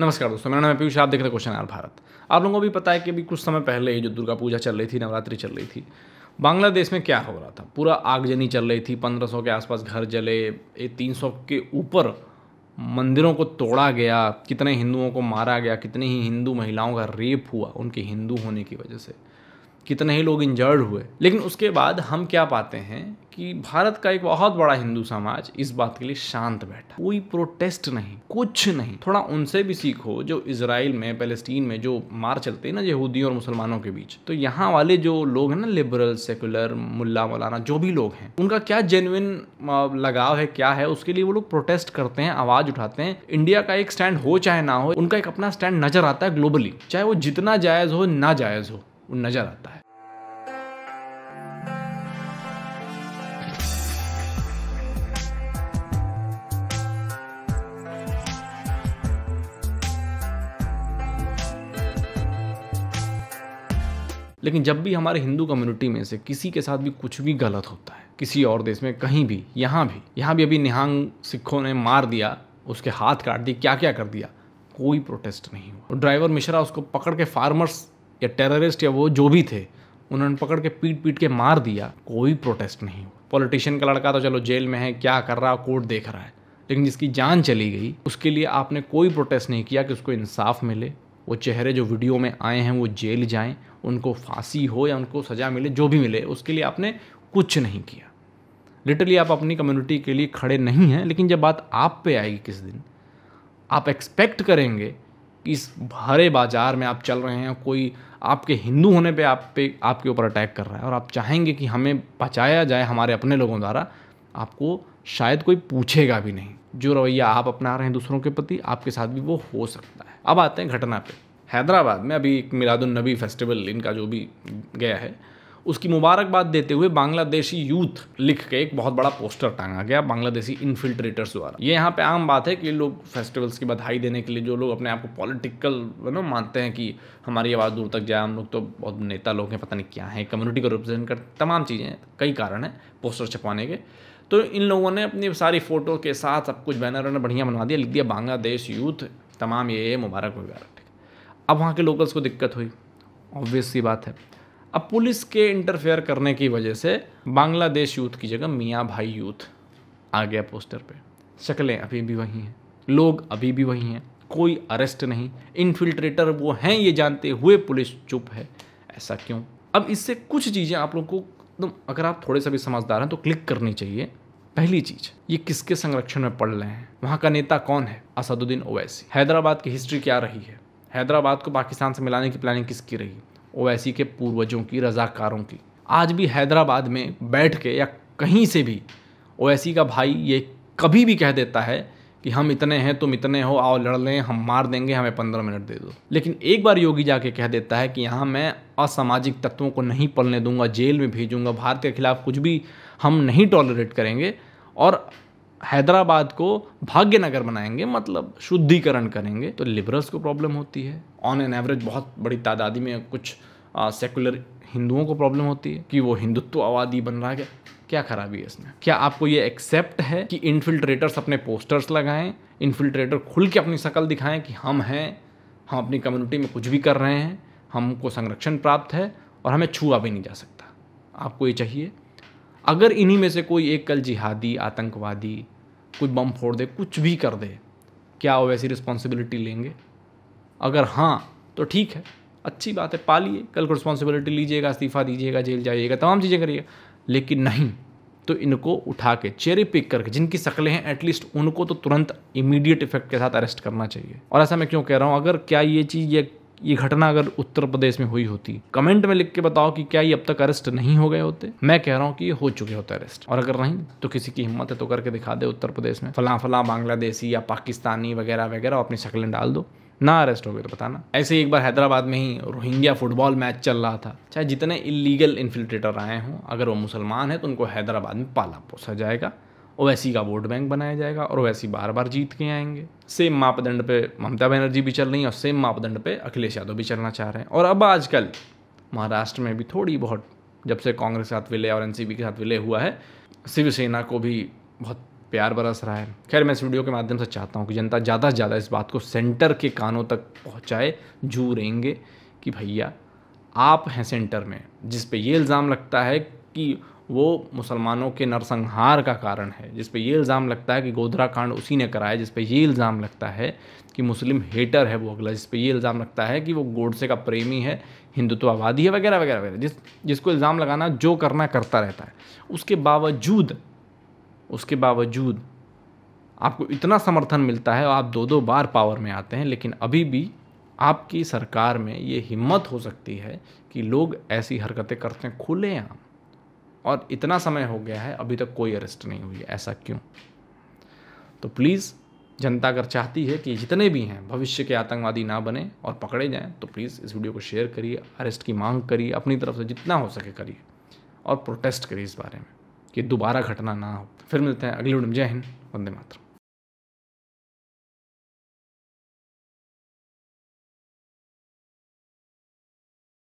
नमस्कार दोस्तों मेरा नाम है पीयूष आप देख रहे क्वेश्चन आर भारत आप लोगों को भी पता है कि अभी कुछ समय पहले ही जो दुर्गा पूजा चल रही थी नवरात्रि चल रही थी बांग्लादेश में क्या हो रहा था पूरा आगजनी चल रही थी पंद्रह सौ के आसपास घर जले तीन सौ के ऊपर मंदिरों को तोड़ा गया कितने हिंदुओं को मारा गया कितनी ही हिंदू महिलाओं का रेप हुआ उनके हिंदू होने की वजह से कितने ही लोग इंजर्ड हुए लेकिन उसके बाद हम क्या पाते हैं कि भारत का एक बहुत बड़ा हिंदू समाज इस बात के लिए शांत बैठा कोई प्रोटेस्ट नहीं कुछ नहीं थोड़ा उनसे भी सीखो जो इसराइल में पैलेस्टीन में जो मार चलते हैं ना यहूदियों और मुसलमानों के बीच तो यहाँ वाले जो लोग हैं ना लिबरल सेकुलर मुल्ला मौलाना जो भी लोग हैं उनका क्या जेन्युन लगाव है क्या है उसके लिए वो लोग प्रोटेस्ट करते हैं आवाज उठाते हैं इंडिया का एक स्टैंड हो चाहे ना हो उनका एक अपना स्टैंड नजर आता है ग्लोबली चाहे वो जितना जायज़ हो ना जायज़ हो नजर आता है लेकिन जब भी हमारे हिंदू कम्युनिटी में से किसी के साथ भी कुछ भी गलत होता है किसी और देश में कहीं भी यहाँ भी यहाँ भी अभी निहांग सिखों ने मार दिया उसके हाथ काट दिए क्या क्या कर दिया कोई प्रोटेस्ट नहीं हुआ ड्राइवर मिश्रा उसको पकड़ के फार्मर्स या टेररिस्ट या वो जो भी थे उन्होंने पकड़ के पीट पीट के मार दिया कोई प्रोटेस्ट नहीं हुआ पॉलिटिशियन का लड़का तो चलो जेल में है क्या कर रहा कोर्ट देख रहा है लेकिन जिसकी जान चली गई उसके लिए आपने कोई प्रोटेस्ट नहीं किया कि उसको इंसाफ मिले वो चेहरे जो वीडियो में आए हैं वो जेल जाएं उनको फांसी हो या उनको सज़ा मिले जो भी मिले उसके लिए आपने कुछ नहीं किया लिटरली आप अपनी कम्युनिटी के लिए खड़े नहीं हैं लेकिन जब बात आप पे आएगी किस दिन आप एक्सपेक्ट करेंगे कि इस भरे बाजार में आप चल रहे हैं कोई आपके हिंदू होने पे आप पे आपके ऊपर अटैक कर रहा है और आप चाहेंगे कि हमें बचाया जाए हमारे अपने लोगों द्वारा आपको शायद कोई पूछेगा भी नहीं जो रवैया आप अपना रहे हैं दूसरों के प्रति आपके साथ भी वो हो सकता है अब आते हैं घटना पे हैदराबाद में अभी एक मिलादुलनबी फेस्टिवल इनका जो भी गया है उसकी मुबारकबाद देते हुए बांग्लादेशी यूथ लिख के एक बहुत बड़ा पोस्टर टांगा गया बांग्लादेशी इन्फिल्ट्रेटर्स द्वारा ये यहाँ पे आम बात है कि लोग फेस्टिवल्स की बधाई देने के लिए जो लोग अपने आप को पॉलिटिकल नो मानते हैं कि हमारी आवाज़ दूर तक जाए हम लोग तो बहुत नेता लोग हैं पता नहीं क्या है कम्युनिटी को रिप्रेजेंट कर तमाम चीज़ें कई कारण हैं पोस्टर छपवाने के तो इन लोगों ने अपनी सारी फ़ोटो के साथ सब कुछ बैनर वैनर बढ़िया बनवा दिया लिख दिया बांग्लादेश यूथ तमाम ये मुबारक वगैरह ठीक अब वहाँ के लोकल्स को दिक्कत हुई ऑब्वियस सी बात है अब पुलिस के इंटरफेयर करने की वजह से बांग्लादेश यूथ की जगह मियाँ भाई यूथ आ गया पोस्टर पर शक्लें अभी भी वही हैं लोग अभी भी वही हैं कोई अरेस्ट नहीं इनफिल्ट्रेटर वो हैं ये जानते हुए पुलिस चुप है ऐसा क्यों अब इससे कुछ चीज़ें आप लोग को एकदम तो अगर आप थोड़े से भी समझदार हैं तो क्लिक करनी चाहिए पहली चीज ये किसके संरक्षण में पड़ रहे हैं वहाँ का नेता कौन है असदुद्दीन ओवैसी हैदराबाद की हिस्ट्री क्या रही है हैदराबाद को पाकिस्तान से मिलाने की प्लानिंग किसकी रही ओवैसी के पूर्वजों की रजाकारों की आज भी हैदराबाद में बैठ के या कहीं से भी ओवैसी का भाई ये कभी भी कह देता है कि हम इतने हैं तुम इतने हो आओ लड़ लें हम मार देंगे हमें पंद्रह मिनट दे दो लेकिन एक बार योगी जाके कह देता है कि यहाँ मैं असामाजिक तत्वों को नहीं पलने दूंगा जेल में भेजूंगा भारत के खिलाफ कुछ भी हम नहीं टॉलरेट करेंगे और हैदराबाद को भाग्यनगर बनाएंगे मतलब शुद्धिकरण करेंगे तो लिबरल्स को प्रॉब्लम होती है ऑन एन एवरेज बहुत बड़ी तादादी में कुछ सेकुलर हिंदुओं को प्रॉब्लम होती है कि वो आबादी बन रहा है क्या खराबी है इसमें क्या आपको ये एक्सेप्ट है कि इनफिल्ट्रेटर्स अपने पोस्टर्स लगाएं इनफिल्ट्रेटर खुल के अपनी शक्ल दिखाएं कि हम हैं हम अपनी कम्युनिटी में कुछ भी कर रहे हैं हमको संरक्षण प्राप्त है और हमें छुआ भी नहीं जा सकता आपको ये चाहिए अगर इन्हीं में से कोई एक कल जिहादी आतंकवादी कोई बम फोड़ दे कुछ भी कर दे क्या वो वैसी रिस्पॉन्सिबिलिटी लेंगे अगर हाँ तो ठीक है अच्छी बात है पालिए कल को रिस्पॉन्सिबिलिटी लीजिएगा इस्तीफा दीजिएगा जेल जाइएगा तमाम चीज़ें करिएगा लेकिन नहीं तो इनको उठा के चेरी पिक करके जिनकी शक्लें हैं एटलीस्ट उनको तो तुरंत इमीडिएट इफेक्ट के साथ अरेस्ट करना चाहिए और ऐसा मैं क्यों कह रहा हूँ अगर क्या ये चीज़ ये ये घटना अगर उत्तर प्रदेश में हुई होती कमेंट में लिख के बताओ कि क्या ये अब तक अरेस्ट नहीं हो गए होते मैं कह रहा हूँ कि ये हो चुके होते अरेस्ट और अगर नहीं तो किसी की हिम्मत है तो करके दिखा दे उत्तर प्रदेश में फला फला बांग्लादेशी या पाकिस्तानी वगैरह वगैरह अपनी शक्लें डाल दो ना अरेस्ट हो गए तो बताना ऐसे एक बार हैदराबाद में ही रोहिंग्या फुटबॉल मैच चल रहा था चाहे जितने इलीगल इन्फिल्ट्रेटर आए हों अगर वो मुसलमान है तो उनको हैदराबाद में पाला पोसा जाएगा ओवैसी का वोट बैंक बनाया जाएगा और ओवैसी बार बार जीत के आएंगे सेम मापदंड पे ममता बनर्जी भी चल रही हैं और सेम मापदंड पे अखिलेश यादव भी चलना चाह रहे हैं और अब आजकल महाराष्ट्र में भी थोड़ी बहुत जब से कांग्रेस के साथ विलय और एन के साथ विलय हुआ है शिवसेना को भी बहुत प्यार बरस रहा है खैर मैं इस वीडियो के माध्यम से चाहता हूँ कि जनता ज़्यादा से ज़्यादा इस बात को सेंटर के कानों तक पहुँचाए जू रहेंगे कि भैया आप हैं सेंटर में जिस पे ये इल्ज़ाम लगता है कि वो मुसलमानों के नरसंहार का कारण है जिस पे ये इल्ज़ाम लगता है कि गोधरा कांड उसी ने कराया जिस पे ये इल्ज़ाम लगता है कि मुस्लिम हेटर है वो अगला जिस पे ये इल्ज़ाम लगता है कि वो गोडसे का प्रेमी है हिंदुत्ववादी है वगैरह वगैरह वगैरह जिस जिसको इल्ज़ाम लगाना जो करना करता रहता है उसके बावजूद उसके बावजूद आपको इतना समर्थन मिलता है और आप दो दो बार पावर में आते हैं लेकिन अभी भी आपकी सरकार में ये हिम्मत हो सकती है कि लोग ऐसी हरकतें करते हैं खुलेआम और इतना समय हो गया है अभी तक कोई अरेस्ट नहीं हुई ऐसा क्यों तो प्लीज़ जनता अगर चाहती है कि जितने भी हैं भविष्य के आतंकवादी ना बने और पकड़े जाएं तो प्लीज़ इस वीडियो को शेयर करिए अरेस्ट की मांग करिए अपनी तरफ से जितना हो सके करिए और प्रोटेस्ट करिए इस बारे में कि दोबारा घटना ना हो फिर मिलते हैं अगले वीडियो में जय हिंद वंदे मातरम